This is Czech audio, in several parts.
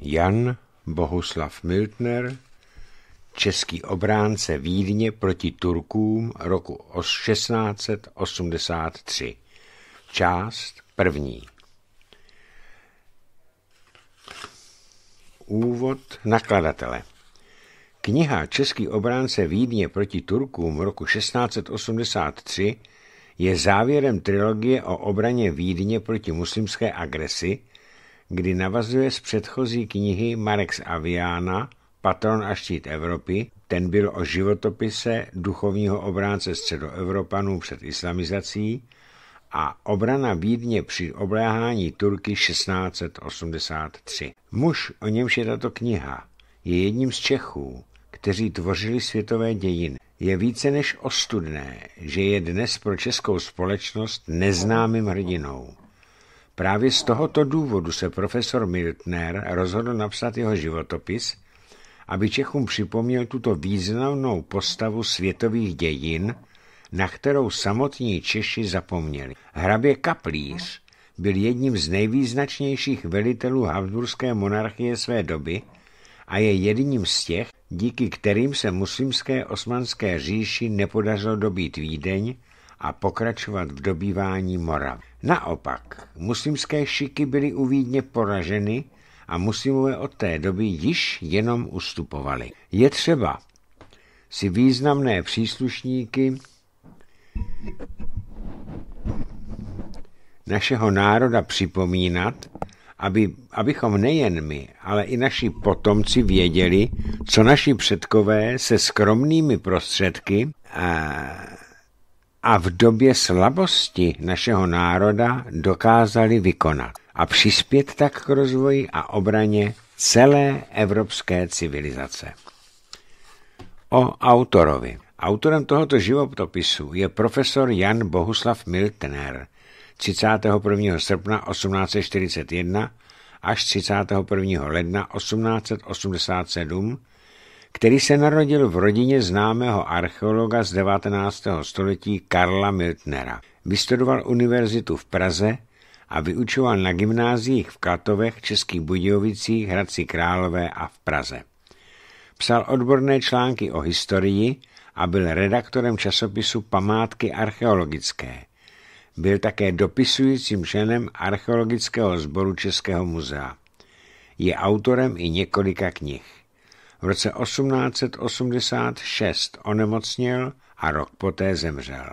Jan Bohuslav Miltner, český obránce Vídně proti Turkům roku 1683. Část první. Úvod nakladatele. Kniha Český obránce Vídně proti Turkům roku 1683 je závěrem trilogie o obraně Vídně proti muslimské agresi, kdy navazuje z předchozí knihy Marex Aviana Patron a štít Evropy, ten byl o životopise duchovního obránce středoevropanů před islamizací a obrana Vídně při obléhání Turky 1683. Muž, o němž je tato kniha, je jedním z Čechů, kteří tvořili světové dějiny. Je více než ostudné, že je dnes pro českou společnost neznámým hrdinou. Právě z tohoto důvodu se profesor Miltner rozhodl napsat jeho životopis, aby Čechům připomněl tuto významnou postavu světových dějin, na kterou samotní Češi zapomněli. Hrabě Kaplíř byl jedním z nejvýznačnějších velitelů Habsburské monarchie své doby a je jedním z těch, díky kterým se muslimské osmanské říši nepodařilo dobít Vídeň a pokračovat v dobývání Moravy. Naopak, muslimské šiky byly u Vídně poraženy a muslimové od té doby již jenom ustupovali. Je třeba si významné příslušníky našeho národa připomínat, aby, abychom nejen my, ale i naši potomci věděli, co naši předkové se skromnými prostředky a a v době slabosti našeho národa dokázali vykonat a přispět tak k rozvoji a obraně celé evropské civilizace. O autorovi. Autorem tohoto životopisu je profesor Jan Bohuslav Miltner 31. srpna 1841 až 31. ledna 1887 který se narodil v rodině známého archeologa z 19. století Karla Miltnera. Vystudoval univerzitu v Praze a vyučoval na gymnáziích v Klatovech, Českých Budějovicích, Hradci Králové a v Praze. Psal odborné články o historii a byl redaktorem časopisu Památky archeologické. Byl také dopisujícím členem archeologického sboru Českého muzea. Je autorem i několika knih. V roce 1886 onemocněl a rok poté zemřel.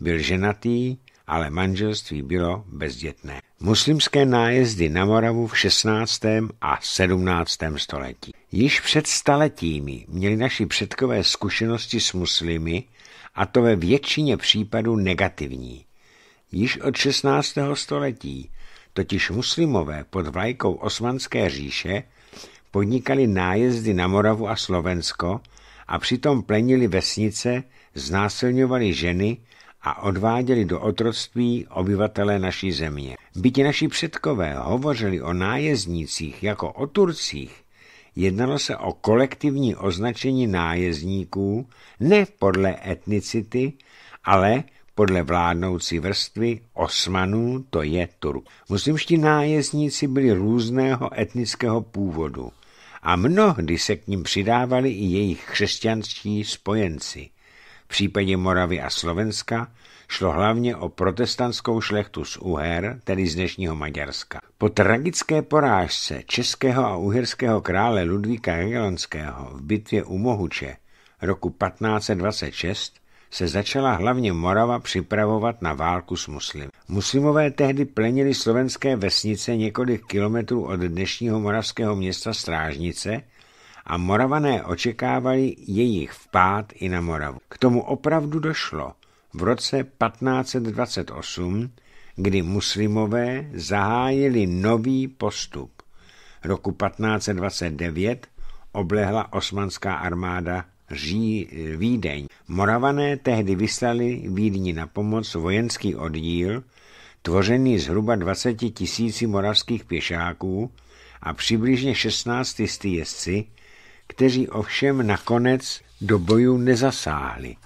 Byl ženatý, ale manželství bylo bezdětné. Muslimské nájezdy na Moravu v 16. a 17. století. Již před staletími měli naši předkové zkušenosti s muslimy, a to ve většině případů negativní. Již od 16. století totiž muslimové pod vlajkou Osmanské říše podnikali nájezdy na Moravu a Slovensko a přitom plenili vesnice, znásilňovali ženy a odváděli do otroctví obyvatele naší země. Byť naši předkové hovořili o nájezdnících jako o Turcích, jednalo se o kolektivní označení nájezdníků ne podle etnicity, ale podle vládnoucí vrstvy osmanů, to je Turk. Muslimští nájezdníci byli různého etnického původu a mnohdy se k ním přidávali i jejich křesťanští spojenci. V případě Moravy a Slovenska šlo hlavně o protestantskou šlechtu z Uher, tedy z dnešního Maďarska. Po tragické porážce českého a uherského krále Ludvíka Jagiellonského v bitvě u Mohuče roku 1526 se začala hlavně Morava připravovat na válku s muslimy. Muslimové tehdy plenili slovenské vesnice několik kilometrů od dnešního moravského města Strážnice a moravané očekávali jejich vpád i na Moravu. K tomu opravdu došlo v roce 1528, kdy muslimové zahájili nový postup. Roku 1529 oblehla osmanská armáda Ří, eh, Vídeň. Moravané tehdy vyslali Vídni na pomoc vojenský oddíl, tvořený zhruba 20 tisíci moravských pěšáků a přibližně 16 jezdci, kteří ovšem nakonec do bojů nezasáhli,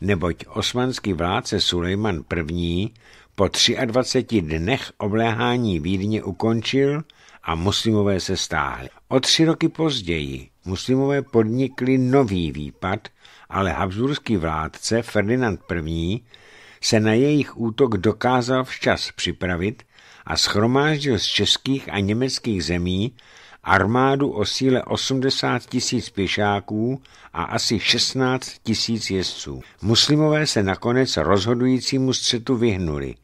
neboť osmanský vládce Sulejman I. po 23 dnech obléhání Vídně ukončil a muslimové se stáhli. O tři roky později Muslimové podnikli nový výpad, ale habsburský vládce Ferdinand I. se na jejich útok dokázal včas připravit a schromáždil z českých a německých zemí armádu o síle 80 tisíc pěšáků a asi 16 tisíc jezdců. Muslimové se nakonec rozhodujícímu střetu vyhnuli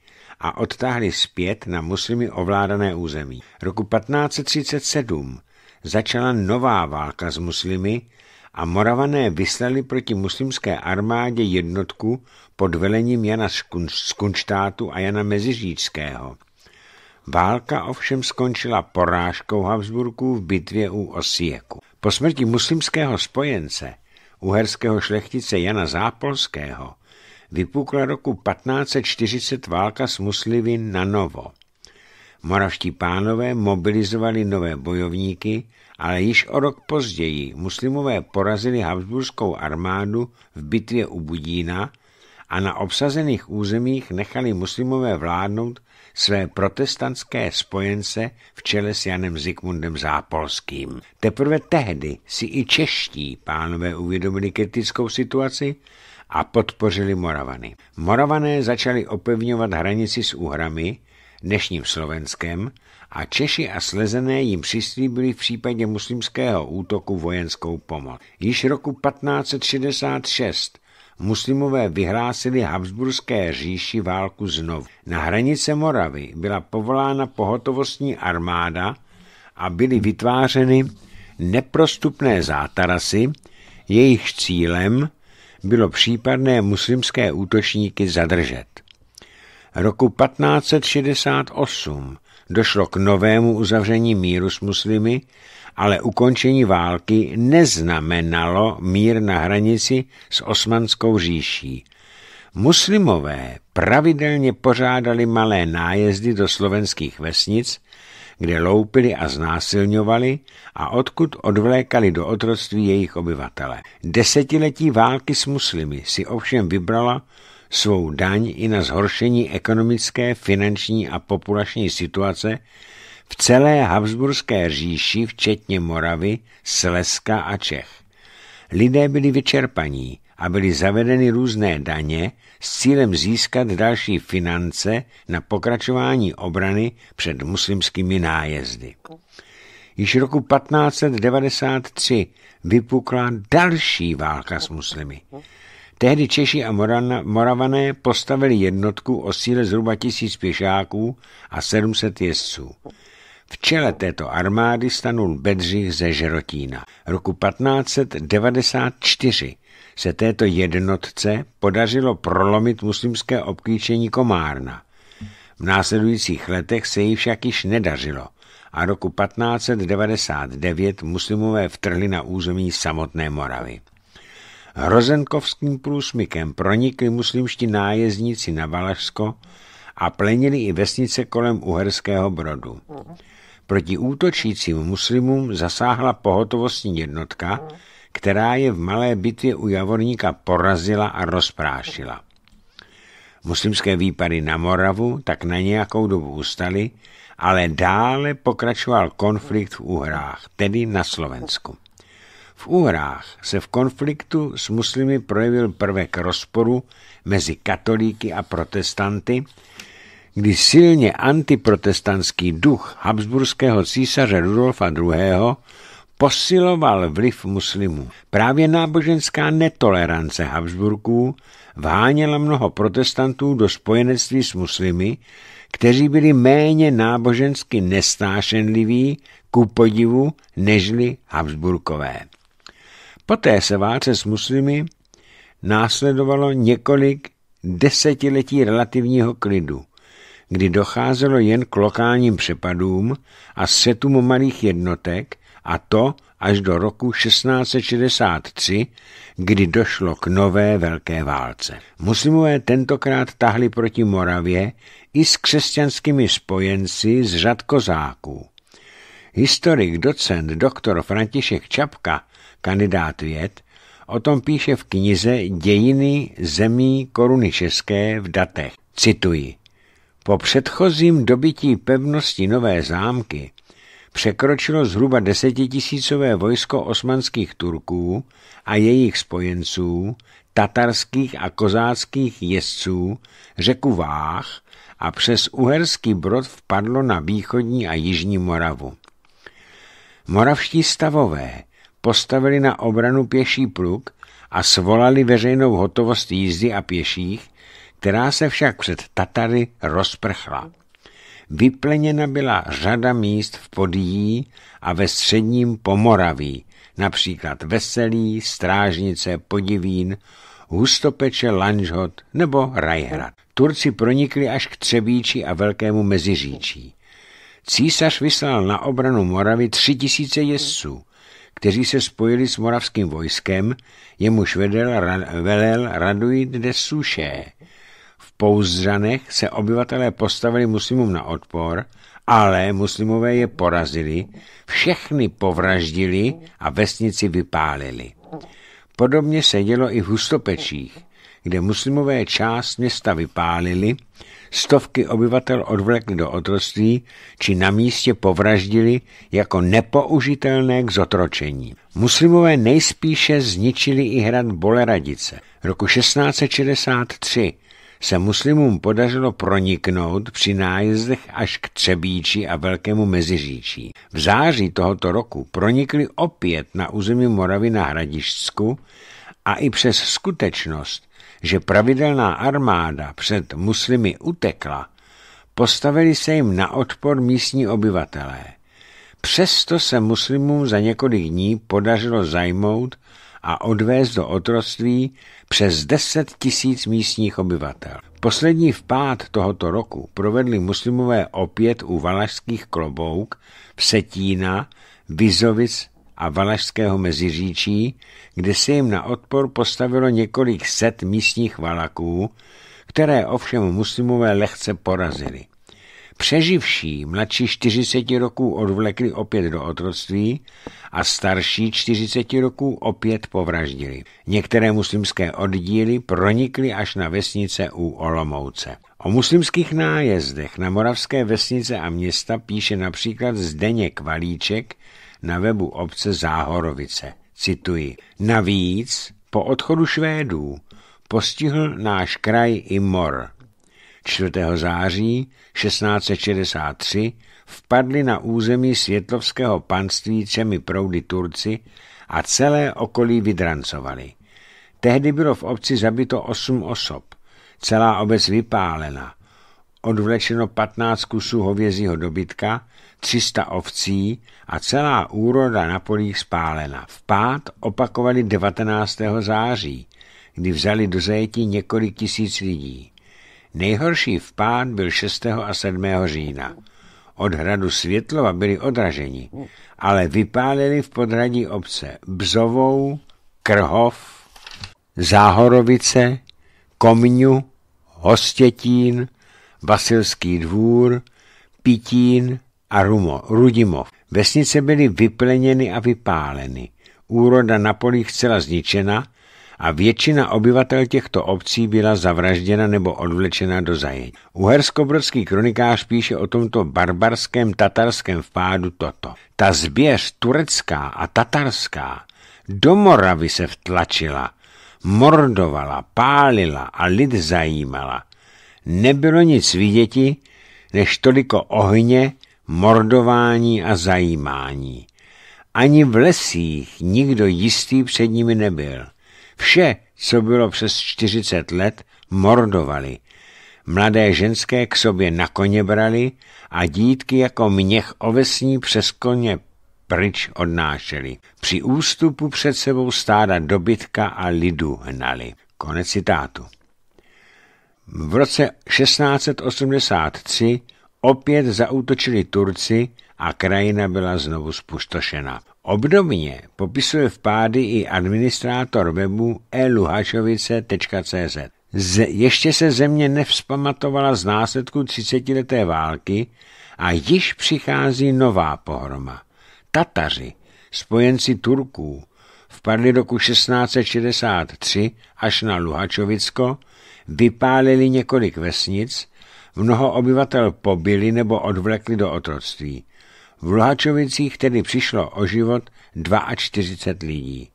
a odtáhli zpět na muslimy ovládané území. Roku 1537 začala nová válka s muslimy a moravané vyslali proti muslimské armádě jednotku pod velením Jana z Kunštátu a Jana Meziříčského. Válka ovšem skončila porážkou Habsburků v bitvě u Osijeku. Po smrti muslimského spojence, uherského šlechtice Jana Zápolského, vypukla roku 1540 válka s muslimy na novo. Moravští pánové mobilizovali nové bojovníky, ale již o rok později muslimové porazili Habsburskou armádu v bitvě u Budína a na obsazených územích nechali muslimové vládnout své protestantské spojence v čele s Janem Zikmundem Zápolským. Teprve tehdy si i čeští pánové uvědomili kritickou situaci a podpořili Moravany. Moravané začali opevňovat hranici s Uhrami, dnešním Slovenskem, a Češi a Slezené jim přislíbili v případě muslimského útoku vojenskou pomoc. Již roku 1566 muslimové vyhlásili Habsburské říši válku znovu. Na hranice Moravy byla povolána pohotovostní armáda a byly vytvářeny neprostupné zátarasy, jejich cílem bylo případné muslimské útočníky zadržet roku 1568 došlo k novému uzavření míru s muslimy, ale ukončení války neznamenalo mír na hranici s osmanskou říší. Muslimové pravidelně pořádali malé nájezdy do slovenských vesnic, kde loupili a znásilňovali a odkud odvlékali do otroctví jejich obyvatele. Desetiletí války s muslimy si ovšem vybrala svou daň i na zhoršení ekonomické, finanční a populační situace v celé Habsburské říši, včetně Moravy, Slezska a Čech. Lidé byli vyčerpaní a byly zavedeny různé daně s cílem získat další finance na pokračování obrany před muslimskými nájezdy. Již roku 1593 vypukla další válka s muslimy. Tehdy Češi a Moravané postavili jednotku o síle zhruba tisíc pěšáků a 700 jezdců. V čele této armády stanul Bedřich ze Žerotína. Roku 1594 se této jednotce podařilo prolomit muslimské obklíčení Komárna. V následujících letech se jí však již nedařilo a roku 1599 muslimové vtrhli na území samotné Moravy. Hrozenkovským průsmykem pronikli muslimští nájezdníci na Valašsko a plenili i vesnice kolem Uherského brodu. Proti útočícím muslimům zasáhla pohotovostní jednotka, která je v malé bitvě u Javorníka porazila a rozprášila. Muslimské výpady na Moravu tak na nějakou dobu ustaly, ale dále pokračoval konflikt v Uhrách, tedy na Slovensku. V úhrách se v konfliktu s muslimy projevil prvek rozporu mezi katolíky a protestanty, kdy silně antiprotestantský duch habsburského císaře Rudolfa II. posiloval vliv muslimů. Právě náboženská netolerance Habsburků váněla mnoho protestantů do spojenectví s muslimy, kteří byli méně nábožensky nestášenliví ku podivu nežli Habsburkové. Poté se válce s muslimy následovalo několik desetiletí relativního klidu, kdy docházelo jen k lokálním přepadům a setům malých jednotek, a to až do roku 1663, kdy došlo k nové velké válce. Muslimové tentokrát tahli proti Moravě i s křesťanskými spojenci z řad kozáků. Historik, docent, doktor František Čapka kandidát věd, o tom píše v knize Dějiny zemí koruny české v datech. Cituji. Po předchozím dobití pevnosti Nové zámky překročilo zhruba desetitisícové vojsko osmanských Turků a jejich spojenců, tatarských a kozáckých jezdců, řeku Váh a přes uherský brod vpadlo na východní a jižní Moravu. Moravští stavové – postavili na obranu pěší pluk a svolali veřejnou hotovost jízdy a pěších, která se však před Tatary rozprchla. Vypleněna byla řada míst v Podíjí a ve středním Pomoraví, například Veselí, Strážnice, Podivín, Hustopeče, Lanžhot nebo Rajhrad. Turci pronikli až k Třebíči a Velkému Meziříčí. Císař vyslal na obranu Moravy tři tisíce jezdců – kteří se spojili s moravským vojskem, jemuž vedel, ra, velel raduji de Suše. V Pouzdranech se obyvatelé postavili muslimům na odpor, ale muslimové je porazili, všechny povraždili a vesnici vypálili. Podobně se dělo i v Hustopečích, kde muslimové část města vypálili stovky obyvatel odvlekli do otroství či na místě povraždili jako nepoužitelné k zotročení. Muslimové nejspíše zničili i hrad Boleradice. Roku 1663 se muslimům podařilo proniknout při nájezdech až k Třebíči a Velkému Meziříčí. V září tohoto roku pronikli opět na území Moravy na Hradišsku a i přes skutečnost, že pravidelná armáda před muslimy utekla, postavili se jim na odpor místní obyvatelé. Přesto se muslimům za několik dní podařilo zajmout a odvést do otroctví přes 10 tisíc místních obyvatel. Poslední vpád tohoto roku provedli muslimové opět u valašských klobouk, v Setína, Vizovic a Valašského meziříčí, kde se jim na odpor postavilo několik set místních Valaků, které ovšem muslimové lehce porazili. Přeživší, mladší 40 roků odvlekli opět do otroctví a starší 40 roků opět povraždili. Některé muslimské oddíly pronikly až na vesnice u Olomouce. O muslimských nájezdech na moravské vesnice a města píše například Zdeněk Valíček na webu obce Záhorovice. Cituji. Navíc po odchodu Švédů postihl náš kraj i mor. 4. září 1663 vpadli na území světlovského panství třemi proudy Turci a celé okolí vydrancovali. Tehdy bylo v obci zabito osm osob, celá obec vypálena, odvlečeno 15 kusů hovězího dobytka 300 ovcí a celá úroda na polích spálena. V opakovali 19. září, kdy vzali do zajetí několik tisíc lidí. Nejhorší vpád byl 6. a 7. října. Od hradu Světlova byli odraženi, ale vypálili v podradí obce Bzovou, Krhov, Záhorovice, Komňu, Hostětín, Vasilský dvůr, Pitín, a Rumo, Rudimov. Vesnice byly vypleněny a vypáleny. Úroda na polích zcela zničena a většina obyvatel těchto obcí byla zavražděna nebo odvlečena do zajetí. Uherskobrodský kronikář píše o tomto barbarském tatarském vpádu toto. Ta zběř turecká a tatarská do Moravy se vtlačila, mordovala, pálila a lid zajímala. Nebylo nic viděti, než toliko ohně mordování a zajímání. Ani v lesích nikdo jistý před nimi nebyl. Vše, co bylo přes 40 let, mordovali. Mladé ženské k sobě na koně brali a dítky jako měch ovesní přes koně pryč odnášeli. Při ústupu před sebou stáda dobytka a lidu hnali. Konec citátu. V roce 1683 Opět zaútočili Turci a krajina byla znovu spustošena. Obdobně popisuje pády i administrátor webu eluhašovice.cz. ještě se země nevzpamatovala z následku 30-leté války a již přichází nová pohroma. Tataři, spojenci Turků, vpadli roku 1663 až na Luhačovicko, vypálili několik vesnic, mnoho obyvatel pobili nebo odvlekli do otroctví. V Luhačovicích tedy přišlo o život 42 lidí.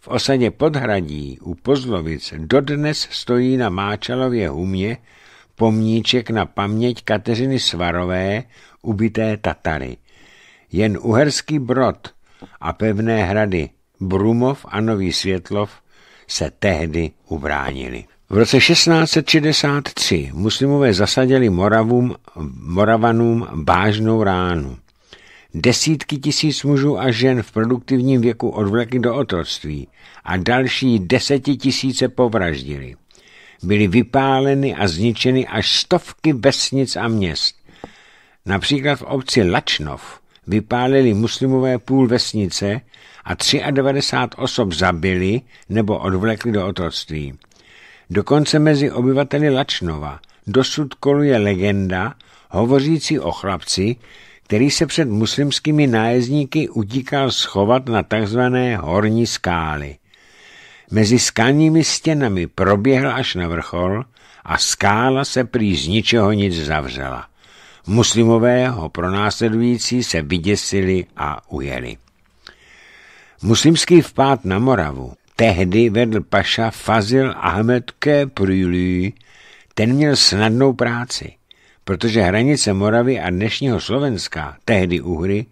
V osadě Podhradí u Pozlovic dodnes stojí na Máčalově humě pomníček na paměť Kateřiny Svarové, ubité Tatary. Jen Uherský Brod a pevné hrady Brumov a Nový Světlov se tehdy ubránili. V roce 1663 muslimové zasadili Moravům, Moravanům bážnou ránu. Desítky tisíc mužů a žen v produktivním věku odvlekli do otroctví a další tisíce povraždili. Byly vypáleny a zničeny až stovky vesnic a měst. Například v obci Lačnov vypálili muslimové půl vesnice a 93 osob zabili nebo odvlekli do otroctví. Dokonce mezi obyvateli Lačnova dosud koluje legenda hovořící o chlapci, který se před muslimskými nájezdníky utíkal schovat na tzv. horní skály. Mezi skalními stěnami proběhl až na vrchol a skála se prý z ničeho nic zavřela. Muslimové ho pronásledující se vyděsili a ujeli. Muslimský vpád na Moravu Tehdy vedl paša Fazil Ahmed Keprýlý. Ten měl snadnou práci, protože hranice Moravy a dnešního Slovenska, tehdy Uhry,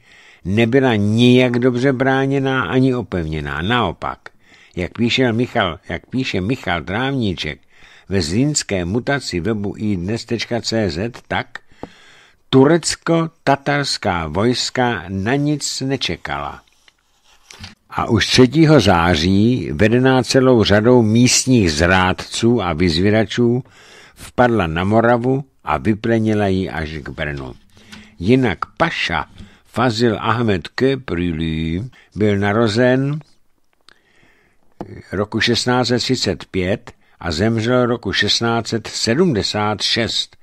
nebyla nijak dobře bráněná ani opevněná. Naopak, jak píše Michal, jak píše Michal Drávníček ve zlínské mutaci webu idnes.cz, tak turecko-tatarská vojska na nic nečekala a už 3. září, vedená celou řadou místních zrádců a vyzvěračů, vpadla na Moravu a vyplenila ji až k Brnu. Jinak Paša Fazil Ahmed Köprülü byl narozen roku 1635 a zemřel roku 1676.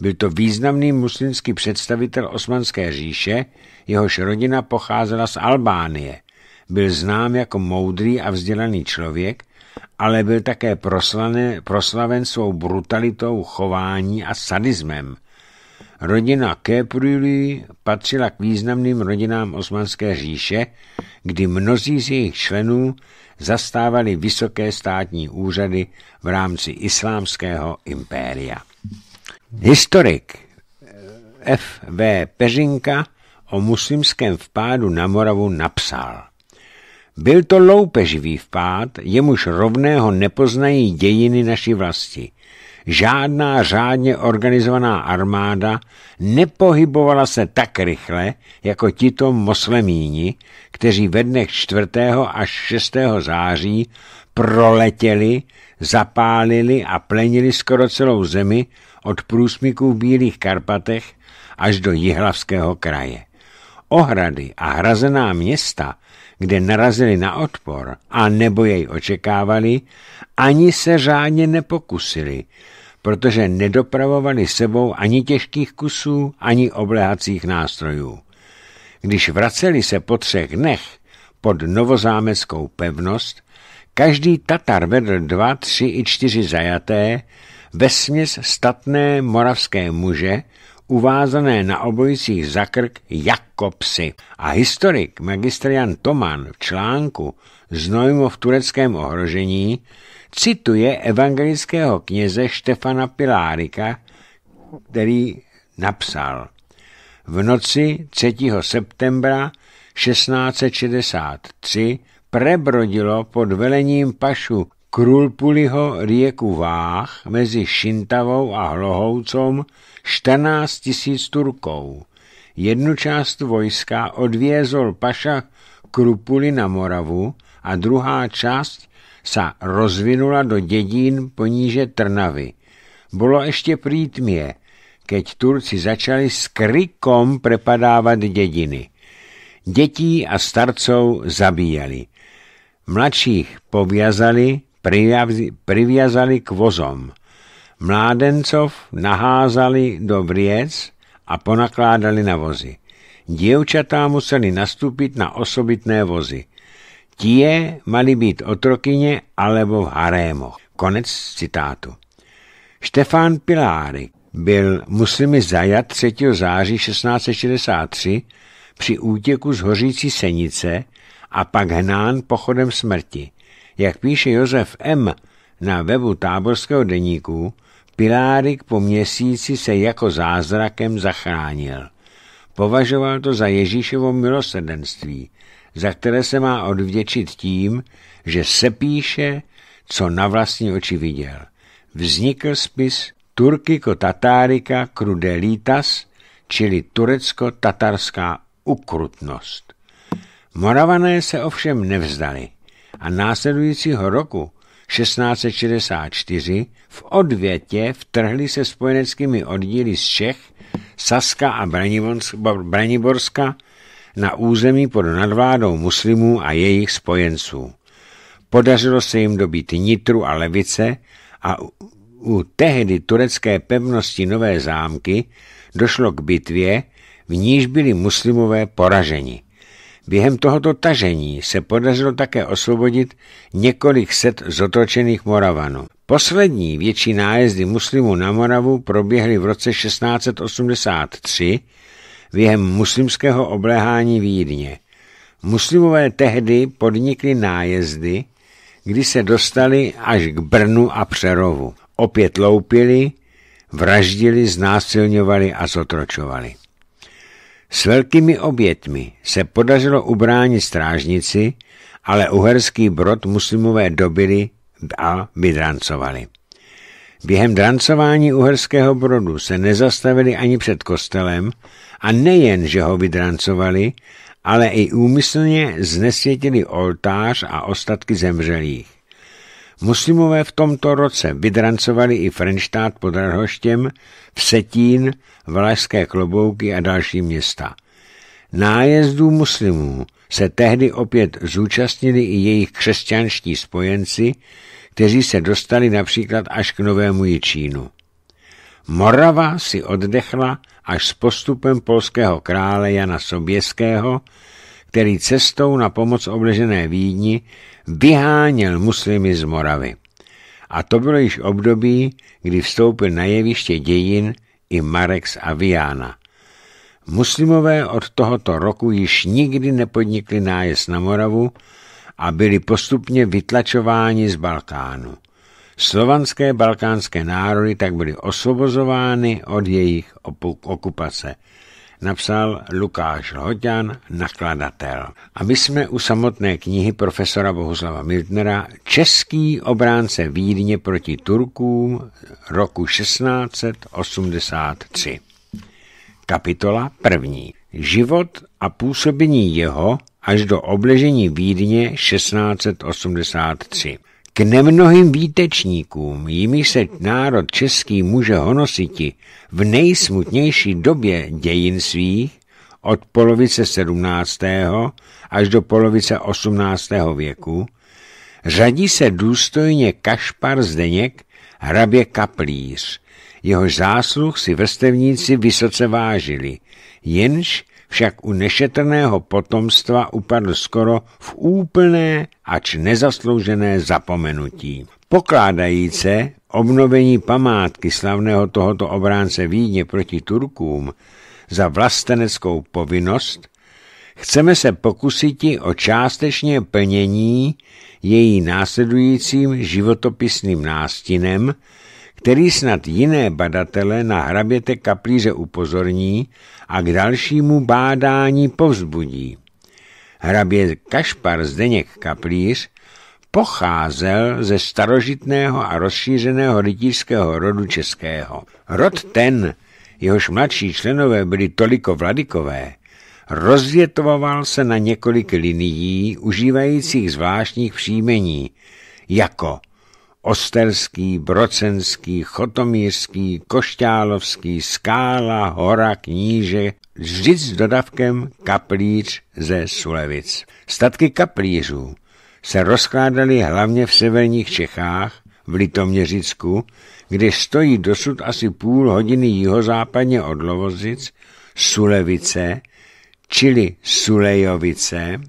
Byl to významný muslimský představitel Osmanské říše, jehož rodina pocházela z Albánie – byl znám jako moudrý a vzdělaný člověk, ale byl také proslaven, proslaven svou brutalitou chování a sadismem. Rodina Képruli patřila k významným rodinám Osmanské říše, kdy mnozí z jejich členů zastávali vysoké státní úřady v rámci islámského impéria. Historik eh, F. V. Peřinka o muslimském vpádu na Moravu napsal – byl to loupeživý vpád, jemuž rovného nepoznají dějiny naší vlasti. Žádná řádně organizovaná armáda nepohybovala se tak rychle, jako tito moslemíni, kteří ve dnech 4. až 6. září proletěli, zapálili a plenili skoro celou zemi od průsmyků v Bílých Karpatech až do Jihlavského kraje. Ohrady a hrazená města – kde narazili na odpor a nebo jej očekávali, ani se řádně nepokusili, protože nedopravovali sebou ani těžkých kusů, ani oblehacích nástrojů. Když vraceli se po třech dnech pod novozámeckou pevnost, každý Tatar vedl dva, tři i čtyři zajaté, vesměs statné moravské muže, uvázané na obojicích za krk jako psy. A historik magistr Jan Toman v článku Znojmo v tureckém ohrožení cituje evangelického kněze Štefana Pilárika, který napsal V noci 3. septembra 1663 prebrodilo pod velením pašu Krulpuliho rieku Váh mezi Šintavou a Hlohoucom 14 tisíc Turkou. Jednu část vojska odvězol paša Krupuli na Moravu a druhá část sa rozvinula do dědín poníže Trnavy. Bylo ještě prítmě, keď Turci začali s krikom prepadávat dědiny. Dětí a starcov zabíjali. Mladších povězali, priviazali k vozom. Mládencov naházali do vriec a ponakládali na vozy. Děvčatá museli nastupit na osobitné vozy. Tie mali být otrokyně alebo v harémoch. Konec citátu. Štefán Pilárik byl muslimy zajat 3. září 1663 při útěku z hořící senice a pak hnán pochodem smrti. Jak píše Josef M. na webu táborského deníku, Pilárik po měsíci se jako zázrakem zachránil. Považoval to za Ježíšovo milosedenství, za které se má odvděčit tím, že se píše, co na vlastní oči viděl. Vznikl spis Turkiko Tatárika Krudelitas, čili turecko-tatarská ukrutnost. Moravané se ovšem nevzdali – a následujícího roku 1664 v odvětě vtrhli se spojeneckými oddíly z Čech, Saska a Braniborska na území pod nadvládou muslimů a jejich spojenců. Podařilo se jim dobít Nitru a Levice a u tehdy turecké pevnosti Nové zámky došlo k bitvě, v níž byli muslimové poraženi. Během tohoto tažení se podařilo také osvobodit několik set zotročených Moravanů. Poslední větší nájezdy muslimů na Moravu proběhly v roce 1683 během muslimského obléhání Vídně. Muslimové tehdy podnikli nájezdy, kdy se dostali až k Brnu a Přerovu. Opět loupili, vraždili, znásilňovali a zotročovali. S velkými obětmi se podařilo ubránit strážnici, ale uherský brod muslimové dobili a vydrancovali. Během drancování uherského brodu se nezastavili ani před kostelem a nejen, že ho vydrancovali, ale i úmyslně znesvětili oltář a ostatky zemřelých. Muslimové v tomto roce vydrancovali i Frenštát pod Rhoštěm, Vsetín, Valašské klobouky a další města. Nájezdů muslimů se tehdy opět zúčastnili i jejich křesťanští spojenci, kteří se dostali například až k Novému Jičínu. Morava si oddechla až s postupem polského krále Jana Soběského, který cestou na pomoc obležené Vídni vyháněl muslimy z Moravy. A to bylo již období, kdy vstoupil na jeviště dějin i Marex a Viana. Muslimové od tohoto roku již nikdy nepodnikli nájezd na Moravu a byli postupně vytlačováni z Balkánu. Slovanské balkánské národy tak byly osvobozovány od jejich okupace napsal Lukáš Hoďan, nakladatel. A my jsme u samotné knihy profesora Bohuslava Mildnera Český obránce Vídně proti Turkům roku 1683. Kapitola první. Život a působení jeho až do obležení Vídně 1683. K nemnohým výtečníkům, jimi se národ český může honositi v nejsmutnější době dějin svých, od polovice 17. až do polovice 18. věku, řadí se důstojně Kašpar Zdeněk, hrabě Kaplíř, jehož zásluh si vrstevníci vysoce vážili, jenž však u nešetrného potomstva upadl skoro v úplné ač nezasloužené zapomenutí. Pokládajíce obnovení památky slavného tohoto obránce Vídně proti Turkům za vlasteneckou povinnost, chceme se pokusit o částečně plnění její následujícím životopisným nástinem, který snad jiné badatele na hraběte kaplíře upozorní a k dalšímu bádání povzbudí. Hrabě Kašpar Zdeněk Kaplíř pocházel ze starožitného a rozšířeného rytířského rodu českého. Rod ten, jehož mladší členové byli toliko vladikové, rozvětvoval se na několik linií užívajících zvláštních příjmení, jako Osterský, Brocenský, Chotomířský, Košťálovský, Skála, Hora, Kníže, vždy s dodavkem kaplíř ze Sulevic. Statky kaplířů se rozkládaly hlavně v severních Čechách, v Litoměřicku, kde stojí dosud asi půl hodiny jihozápadně od Lovozic, Sulevice, čili Sulejovice,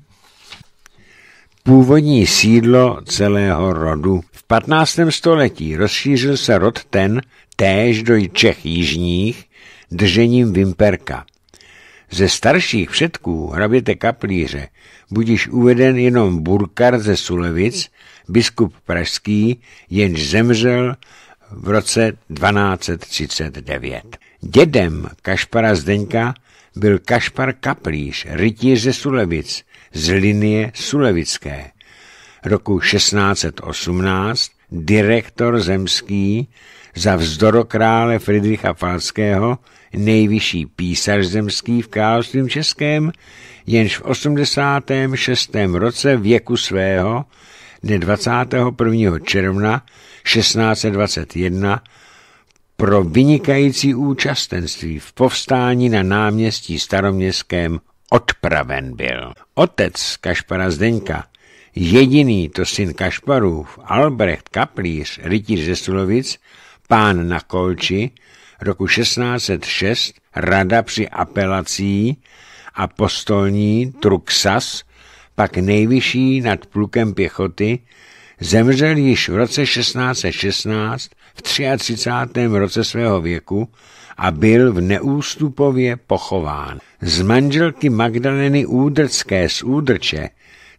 původní sídlo celého rodu 15. století rozšířil se rod ten též do Čech jižních držením Vimperka. Ze starších předků hraběte kaplíře budiš uveden jenom Burkar ze Sulevic, biskup pražský, jenž zemřel v roce 1239. Dědem Kašpara Zdeňka byl Kašpar Kaplíř, rytíř ze Sulevic, z linie Sulevické roku 1618 direktor zemský za vzdorokrále Fridricha Falského, nejvyšší písař zemský v království českém, jenž v 86. roce věku svého dne 21. června 1621 pro vynikající účastenství v povstání na náměstí staroměstském odpraven byl. Otec Kašpara Zdeňka Jediný to syn Kašparův, Albrecht Kaplíř, rytíř ze Sulovic, pán na Kolči, roku 1606 rada při apelací a postolní Truxas, pak nejvyšší nad plukem pěchoty, zemřel již v roce 1616 v 33. roce svého věku a byl v neústupově pochován. Z manželky Magdaleny Údrcké z Údrče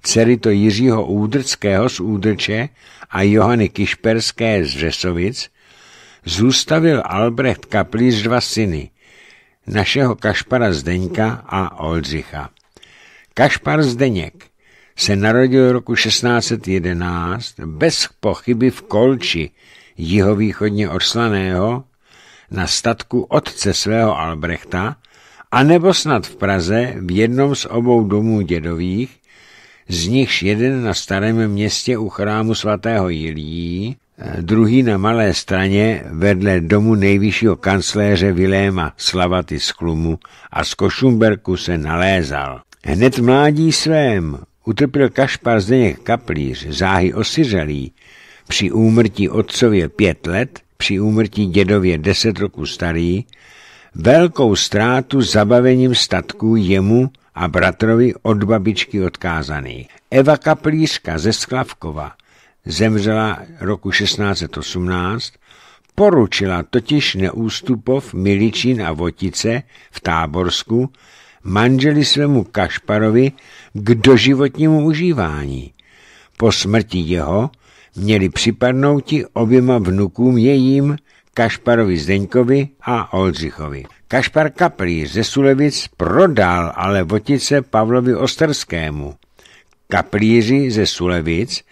dcery to Jiřího Údrckého z Údrče a Johany Kišperské z Řesovic, zůstavil Albrecht Kaplíř dva syny, našeho Kašpara Zdeňka a Oldřicha. Kašpar Zdeněk se narodil roku 1611 bez pochyby v Kolči, jihovýchodně odslaného na statku otce svého Albrechta, anebo snad v Praze v jednom z obou domů dědových, z nichž jeden na starém městě u chrámu svatého Jilí, eh, druhý na malé straně vedle domu nejvyššího kancléře Viléma Slavaty z Klumu a z Košumberku se nalézal. Hned mládí svém utrpěl Kašpar Zdeněk Kaplíř záhy osiřelý, při úmrtí otcově pět let, při úmrtí dědově deset roku starý, velkou ztrátu zabavením statků jemu a bratrovi od babičky odkázaný. Eva Kaplířka ze Sklavkova zemřela roku 1618, poručila totiž Neústupov, Miličín a Votice v Táborsku manželi svému Kašparovi k doživotnímu užívání. Po smrti jeho měli připadnouti ti oběma vnukům jejím Kašparovi Zdeňkovi a Oldřichovi. Kašpar Kaprý ze Sulevic prodal ale votice Pavlovi Osterskému. Kaplíři ze Sulevic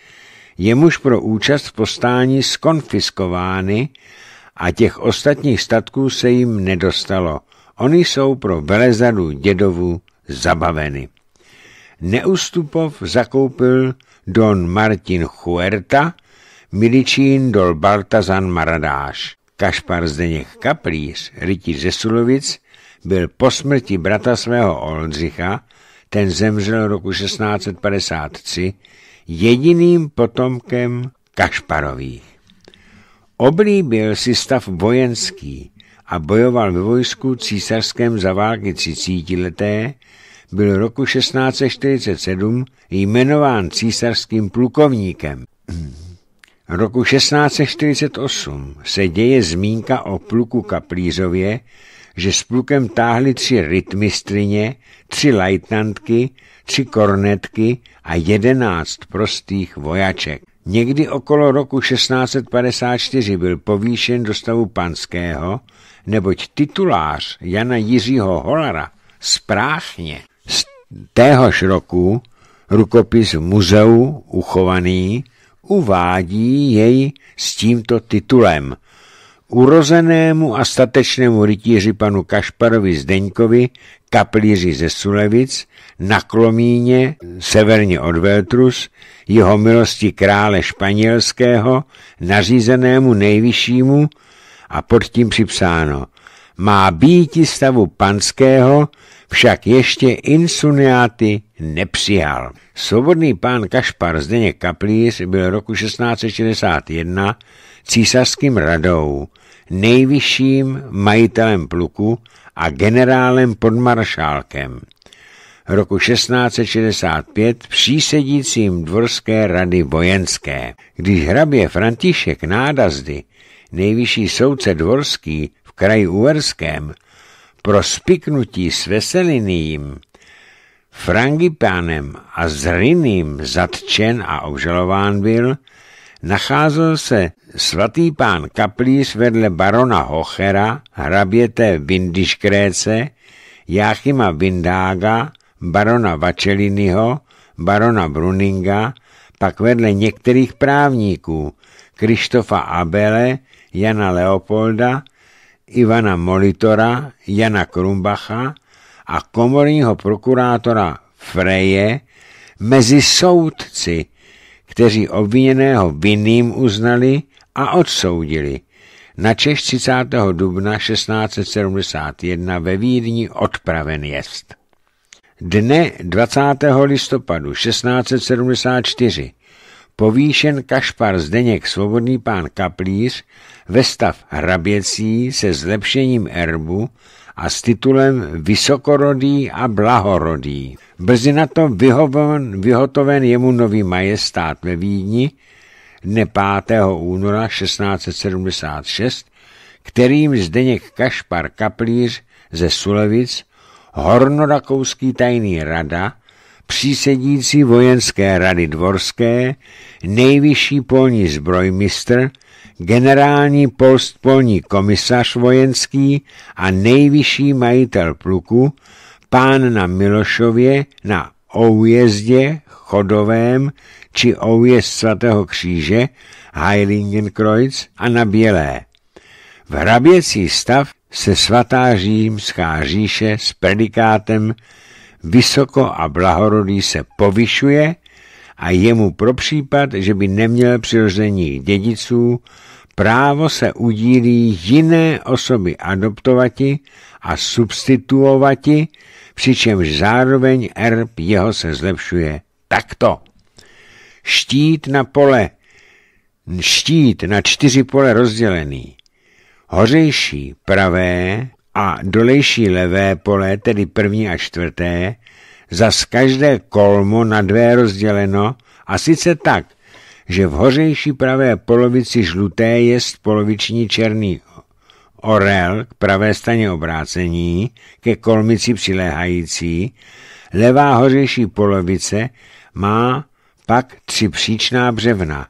jemuž pro účast v postání skonfiskovány a těch ostatních statků se jim nedostalo. Oni jsou pro velezadu dědovu zabaveny. Neustupov zakoupil don Martin Huerta, Miličín dol Baltazan Maradáš. Kašpar Zdeněk Kaplíř, rytíř ze Sulovic, byl po smrti brata svého Oldřicha, ten zemřel roku 1653, jediným potomkem Kašparových. Oblíbil si stav vojenský a bojoval ve vojsku císařském za války 30 leté, byl roku 1647 jmenován císařským plukovníkem roku 1648 se děje zmínka o pluku Kaplířově, že s plukem táhly tři rytmistrině, tři lajtnantky, tři kornetky a jedenáct prostých vojaček. Někdy okolo roku 1654 byl povýšen do stavu panského, neboť titulář Jana Jiřího Holara z Práchně z téhož roku rukopis v muzeu uchovaný uvádí jej s tímto titulem. Urozenému a statečnému rytíři panu Kašparovi Zdeňkovi, kaplíři ze Sulevic, na Klomíně, severně od Veltrus, jeho milosti krále španělského, nařízenému nejvyššímu a pod tím připsáno – má býti stavu panského však ještě insuniáty nepřijal. Svobodný pán Kašpar Zdeněk Kaplíř byl roku 1661 císařským radou, nejvyšším majitelem pluku a generálem podmaršálkem. Roku 1665 přísedícím dvorské rady vojenské. Když hrabě František Nádazdy, nejvyšší soudce dvorský v kraji Uerském, pro spiknutí s Veseliným, Frangipánem a Zriným zatčen a obžalován byl, nacházel se svatý pán Kaplíř vedle barona Hochera, hraběte Vindiškréce, Jáchyma Vindága, barona Vačeliniho, barona Bruninga, pak vedle některých právníků, Krištofa Abele, Jana Leopolda, Ivana Molitora, Jana Krumbacha a komorního prokurátora Freje mezi soudci, kteří obviněného vinným uznali a odsoudili. Na Češ 30. dubna 1671 ve Vídni odpraven jest. Dne 20. listopadu 1674 povýšen Kašpar Zdeněk Svobodný pán Kaplíř ve stav hraběcí se zlepšením erbu a s titulem Vysokorodý a Blahorodý. Brzy na to vyhoven, vyhotoven jemu nový majestát ve Vídni dne 5. února 1676, kterým Zdeněk Kašpar Kaplíř ze Sulevic, hornorakouský tajný rada, přísedící vojenské rady dvorské, nejvyšší polní zbrojmistr, generální post polní komisař vojenský a nejvyšší majitel pluku, pán na Milošově, na Oujezdě, Chodovém či Oujezd svatého kříže, Heiligenkreuz a na Bělé. V hraběcí stav se svatá římská říše s predikátem vysoko a blahorodý se povyšuje – a jemu pro případ, že by neměl přirození dědiců, právo se udílí jiné osoby adoptovati a substituovati, přičemž zároveň erb jeho se zlepšuje takto. Štít na pole, štít na čtyři pole rozdělený, hořejší pravé, a dolejší levé pole, tedy první a čtvrté, za každé kolmo na dvě rozděleno a sice tak, že v hořejší pravé polovici žluté je poloviční černý orel k pravé straně obrácení, ke kolmici přiléhající, levá hořejší polovice má pak tři příčná břevna,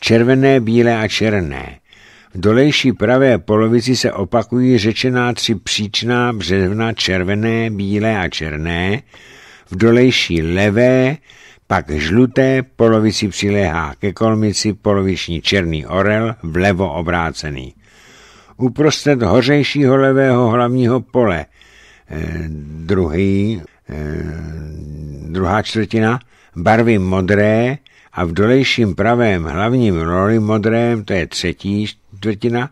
červené, bílé a černé dolejší pravé polovici se opakují řečená tři příčná břevna červené, bílé a černé, v dolejší levé, pak žluté, polovici přiléhá ke kolmici poloviční černý orel, vlevo obrácený. Uprostřed hořejšího levého hlavního pole, eh, druhý, eh, druhá čtvrtina, barvy modré a v dolejším pravém hlavním roli modrém, to je třetí čtvrtina,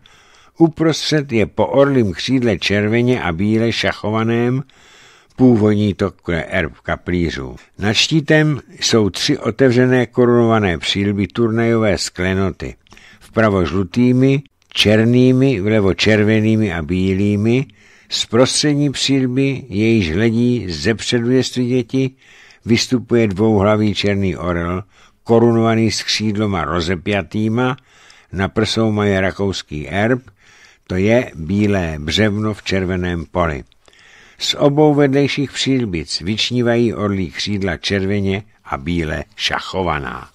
uprostřed je po orlím křídle červeně a bíle šachovaném původní tokle erb kaplířů. Na štítem jsou tři otevřené korunované přílby turnajové sklenoty. Vpravo žlutými, černými, vlevo červenými a bílými, z prostřední přílby, jejíž hledí ze předu děti, vystupuje dvouhlavý černý orel, korunovaný s křídloma rozepjatýma, na prsou mají rakouský erb, to je bílé břevno v červeném poli. Z obou vedlejších přílbic vyčnívají orlí křídla červeně a bíle šachovaná.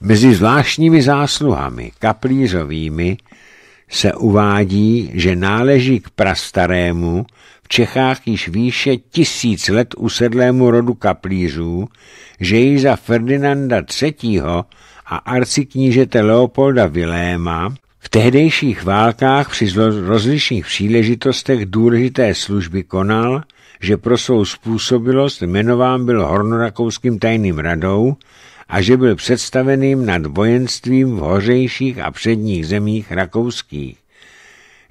Mezi zvláštními zásluhami kaplířovými se uvádí, že náleží k prastarému, v Čechách již výše tisíc let usedlému rodu kaplířů, že ji za Ferdinanda III a arciknížete Leopolda Viléma v tehdejších válkách při rozlišných příležitostech důležité služby konal, že pro svou způsobilost jmenován byl hornorakouským tajným radou a že byl představeným nad vojenstvím v hořejších a předních zemích rakouských,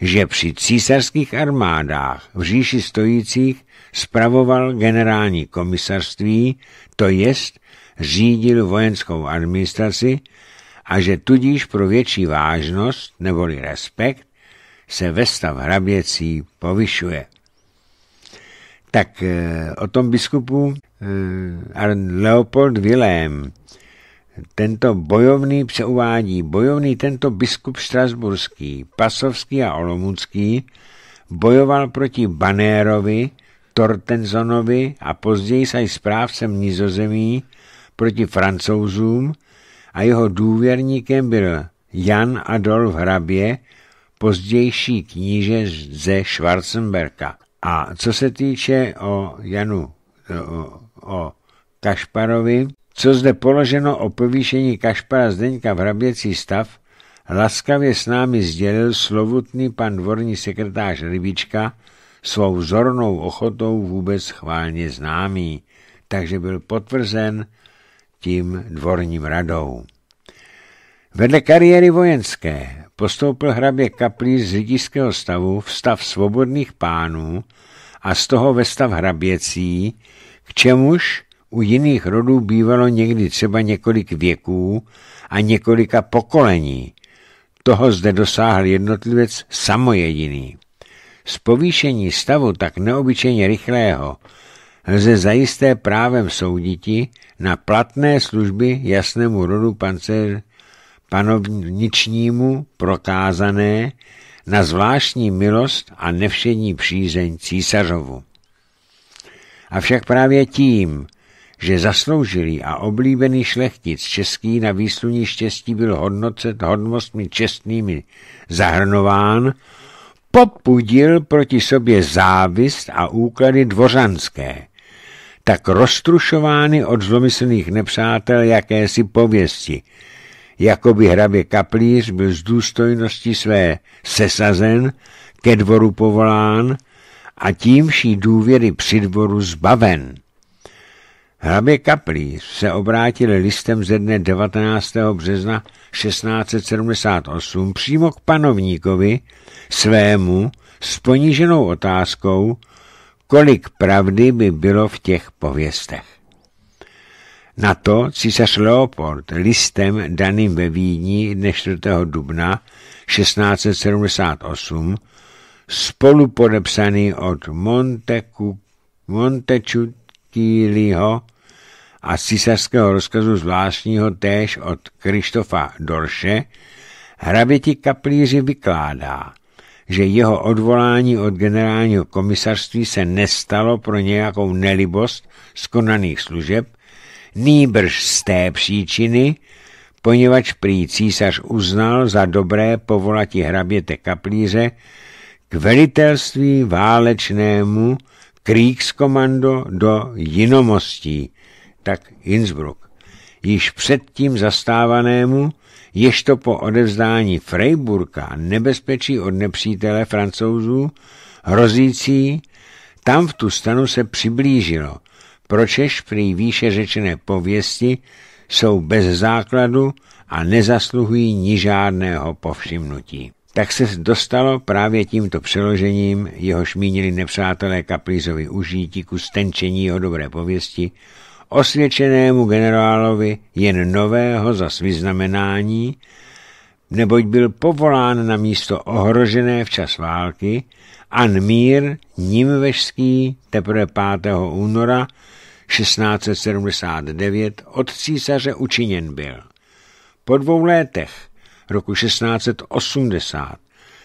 že při císařských armádách v říši stojících spravoval generální komisarství, to jest řídil vojenskou administraci a že tudíž pro větší vážnost neboli respekt se ve stav hraběcí povyšuje. Tak eh, o tom biskupu eh, Leopold Vilém. Tento bojovný přeuvádí, bojovný tento biskup štrasburský, pasovský a olomoucký bojoval proti Banérovi, Tortenzonovi a později se i správcem Nizozemí proti francouzům a jeho důvěrníkem byl Jan Adolf Hrabě, pozdější kníže ze Schwarzenberka. A co se týče o Janu, o, o Kašparovi, co zde položeno o povýšení Kašpara Zdeňka v hraběcí stav, laskavě s námi sdělil slovutný pan dvorní sekretář Rybička svou vzornou ochotou vůbec chválně známý, takže byl potvrzen tím dvorním radou. Vedle kariéry vojenské postoupil hrabě kaplí z řidičského stavu v stav svobodných pánů a z toho ve stav hraběcí, k čemuž u jiných rodů bývalo někdy třeba několik věků a několika pokolení. Toho zde dosáhl jednotlivec samojediný. Z povýšení stavu tak neobyčejně rychlého lze zajisté právem souditi na platné služby jasnému rodu pancer, panovničnímu prokázané na zvláštní milost a nevšední přízeň císařovu. Avšak právě tím, že zasloužilý a oblíbený šlechtic český na výsluní štěstí byl hodnocet hodnostmi čestnými zahrnován, popudil proti sobě závist a úklady dvořanské, tak roztrušovány od zlomyslných nepřátel jakési pověsti, jako by hrabě kaplíř byl z důstojnosti své sesazen, ke dvoru povolán a tím vší důvěry při dvoru zbaven. Hrabě kaplíř se obrátil listem ze dne 19. března 1678 přímo k panovníkovi svému s poníženou otázkou, kolik pravdy by bylo v těch pověstech. Na to císař Leopold listem daným ve Vídni dne 4. dubna 1678 spolu podepsaný od Montecu, a císařského rozkazu zvláštního též od Krištofa Dorše, hraběti kaplíři vykládá – že jeho odvolání od generálního komisarství se nestalo pro nějakou nelibost skonaných služeb, nýbrž z té příčiny, poněvadž prý císař uznal za dobré povolati hraběte kaplíře k velitelství válečnému Kriegskommando do jinomostí, tak Innsbruck, již předtím zastávanému jež to po odevzdání Freiburka nebezpečí od nepřítele francouzů, hrozící, tam v tu stanu se přiblížilo, pročež prý výše řečené pověsti jsou bez základu a nezasluhují ni žádného povšimnutí. Tak se dostalo právě tímto přeložením, jehož mínili nepřátelé kaplízovi užití ku stenčení o dobré pověsti, osvědčenému generálovi jen nového za vyznamenání, neboť byl povolán na místo ohrožené v čas války a mír Nimvešský teprve 5. února 1679 od císaře učiněn byl. Po dvou letech, roku 1680,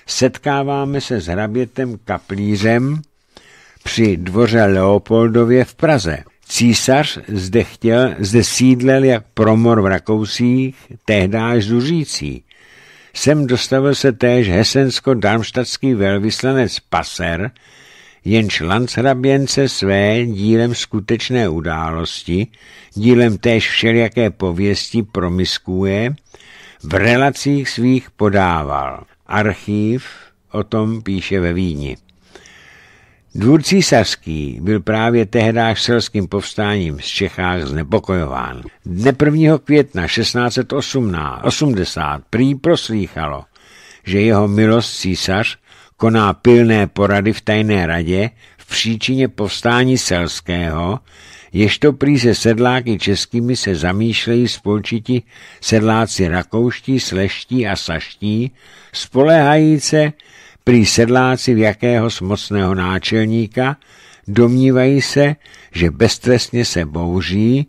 setkáváme se s hrabětem Kaplířem při dvoře Leopoldově v Praze. Císař zde, chtěl, zde sídlel jak promor v Rakousích, tehdy až zuřící. Sem dostavil se též hesensko-darmštatský velvyslanec Paser, jenž lanchraběnce své dílem skutečné události, dílem též všelijaké pověsti promiskuje, v relacích svých podával. Archív o tom píše ve Víni. Dvůr císařský byl právě tehdáž selským povstáním z Čechách znepokojován. Dne 1. května 1680 prý proslýchalo, že jeho milost císař koná pilné porady v tajné radě v příčině povstání selského, ještě prý se sedláky českými se zamýšlejí spolčiti sedláci rakouští, sleští a saští, spolehající prý sedláci v jakého mocného náčelníka, domnívají se, že beztresně se bouří,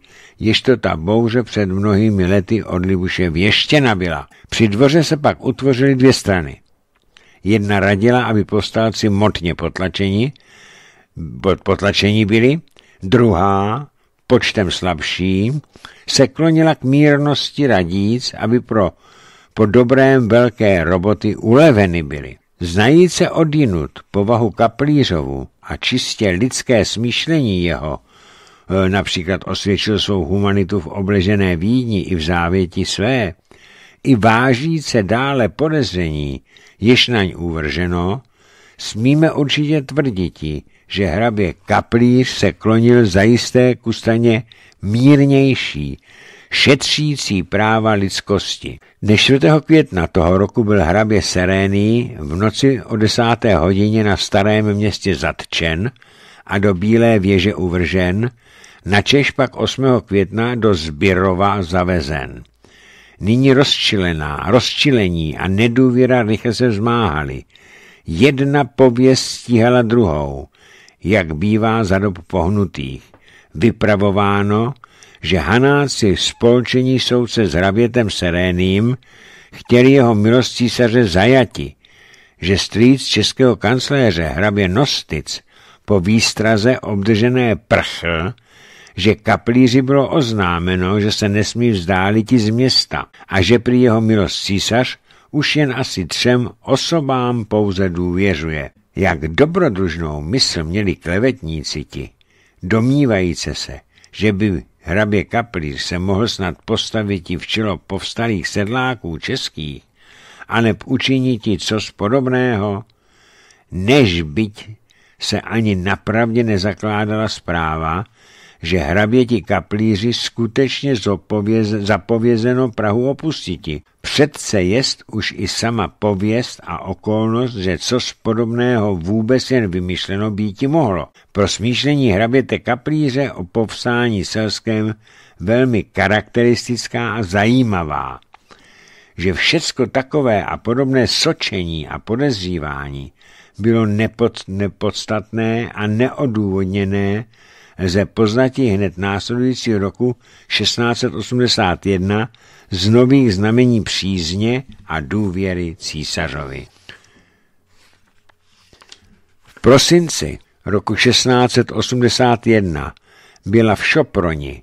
to ta bouře před mnohými lety od Libuše věštěna byla. Při dvoře se pak utvořily dvě strany. Jedna radila, aby postalci motně potlačeni, potlačení byli, druhá, počtem slabší, se klonila k mírnosti radíc, aby pro po dobrém velké roboty uleveny byly. Znajíce odinut povahu kaplířovu a čistě lidské smýšlení jeho, e, například osvědčil svou humanitu v obležené Vídni i v závěti své, i vážíce dále podezření, jež naň uvrženo, smíme určitě tvrditi, že hrabě Kaplíř se klonil zajisté ku straně mírnější, šetřící práva lidskosti. Dne 4. května toho roku byl hrabě Serény v noci o 10. hodině na starém městě zatčen a do Bílé věže uvržen, na Češ pak 8. května do Zbirova zavezen. Nyní rozčilená, rozčilení a nedůvěra rychle se vzmáhaly. Jedna pověst stíhala druhou, jak bývá za dob pohnutých. Vypravováno, že Hanáci spolčení soudce s Rabětem Seréným chtěli jeho milost císaře zajati, že strýc českého kancléře hrabě Nostitz po výstraze obdržené prchl, že kaplíři bylo oznámeno, že se nesmí vzdálit z města a že při jeho milost císař už jen asi třem osobám pouze důvěřuje. Jak dobrodružnou mysl měli klevetníci ti, domnívající se, že by Hrabě Kaplíř se mohl snad postavit i v čelo povstalých sedláků českých a neb učinit i cos podobného, než byť se ani napravdě nezakládala zpráva, že hraběti kaplíři skutečně zopověz, zapovězeno Prahu opustiti. předce jest už i sama pověst a okolnost, že co z podobného vůbec jen vymyšleno býti mohlo. Pro smýšlení hraběte kaplíře o povsání selském velmi charakteristická a zajímavá že všecko takové a podobné sočení a podezřívání bylo nepod, nepodstatné a neodůvodněné lze poznatí hned následujícího roku 1681 z nových znamení přízně a důvěry císařovi. V prosinci roku 1681 byla v Šoproni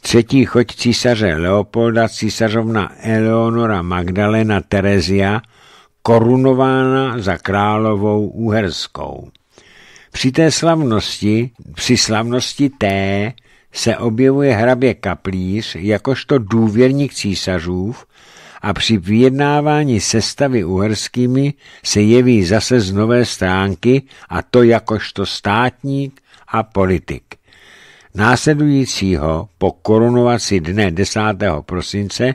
třetí choť císaře Leopolda císařovna Eleonora Magdalena Terezia korunována za královou uherskou. Při té slavnosti, při slavnosti té, se objevuje hrabě Kaplíř jakožto důvěrník císařův a při vyjednávání sestavy uherskými se jeví zase z nové stránky a to jakožto státník a politik. Následujícího po korunovaci dne 10. prosince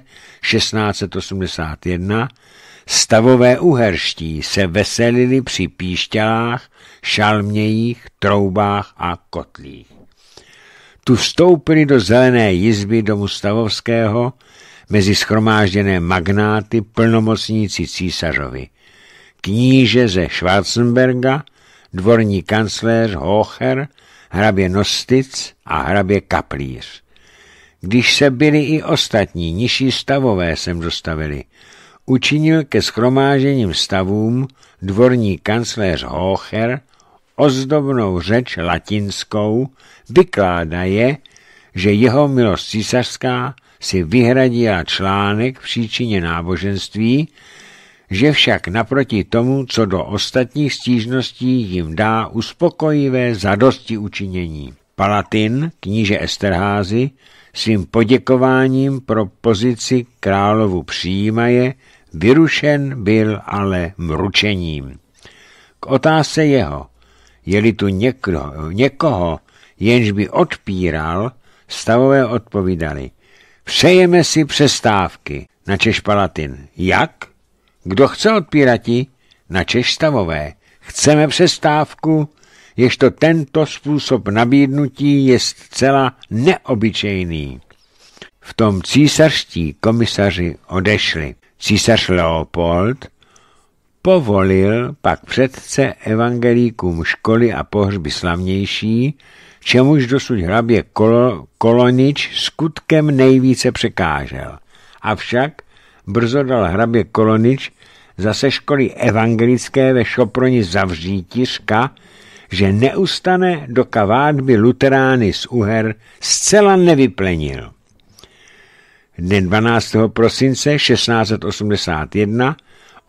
1681 stavové uherští se veselili při píšťalách šalmějích, troubách a kotlích. Tu vstoupili do zelené jizby domu Stavovského mezi schromážděné magnáty plnomocníci císařovi. Kníže ze Schwarzenberga, dvorní kancléř Hocher, hrabě Nostitz a hrabě Kaplíř. Když se byli i ostatní nižší stavové sem dostavili, učinil ke schromážením stavům dvorní kancléř Hocher ozdobnou řeč latinskou, vykládá je, že jeho milost císařská si vyhradila článek příčině náboženství, že však naproti tomu, co do ostatních stížností jim dá uspokojivé zadosti učinění. Palatin, kníže Esterházy, svým poděkováním pro pozici královu přijímaje, vyrušen byl ale mručením. K otázce jeho, je-li tu někdo, někoho, jenž by odpíral, stavové odpovídali. Přejeme si přestávky, na Češ Palatin. Jak? Kdo chce odpírati? Na Češ stavové. Chceme přestávku, Ještě tento způsob nabídnutí je zcela neobyčejný. V tom císařští komisaři odešli. Císař Leopold Povolil pak předce evangelíkům školy a pohřby slavnější, čemuž dosud hrabě Kolo, Kolonič skutkem nejvíce překážel. Avšak brzo dal hrabě Kolonič zase školy evangelické ve Šoproni zavřít tiřka, že neustane, do kavádby luterány z Uher zcela nevyplenil. Dne 12. prosince 1681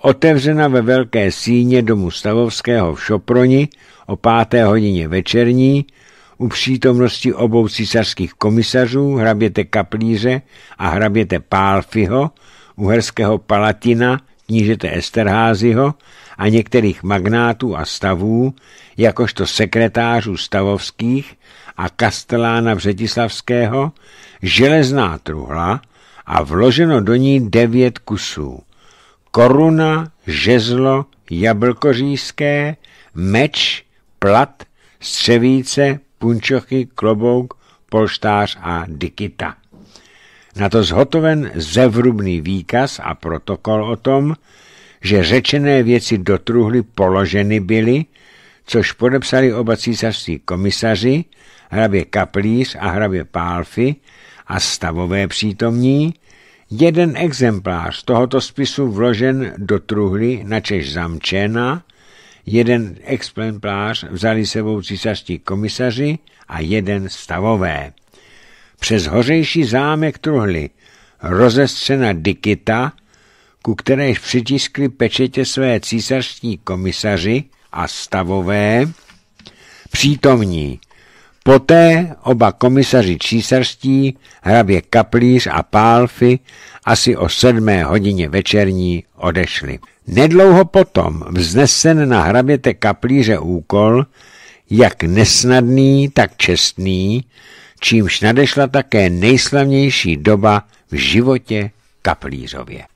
otevřena ve Velké síně domu Stavovského v Šoproni o páté hodině večerní u přítomnosti obou císařských komisařů, hraběte Kaplíře a hraběte Pálfiho, uherského Palatina, knížete Esterházyho a některých magnátů a stavů, jakožto sekretářů stavovských a kastelána Vřetislavského, železná truhla a vloženo do ní devět kusů koruna, žezlo, řízké, meč, plat, střevíce, punčochy, klobouk, polštář a dikita. Na to zhotoven zevrubný výkaz a protokol o tom, že řečené věci do truhly položeny byly, což podepsali oba císařství komisaři, hrabě Kaplíř a hrabě Pálfy a stavové přítomní, Jeden exemplář tohoto spisu vložen do truhly, Češ zamčena, jeden exemplář vzali sebou císařští komisaři a jeden stavové. Přes hořejší zámek truhly rozestřena dikita, ku které přitiskli pečetě své císařští komisaři a stavové, přítomní Poté oba komisaři císařští, hrabě Kaplíř a Pálfy, asi o sedmé hodině večerní odešli. Nedlouho potom vznesen na hraběte Kaplíře úkol, jak nesnadný, tak čestný, čímž nadešla také nejslavnější doba v životě Kaplířově.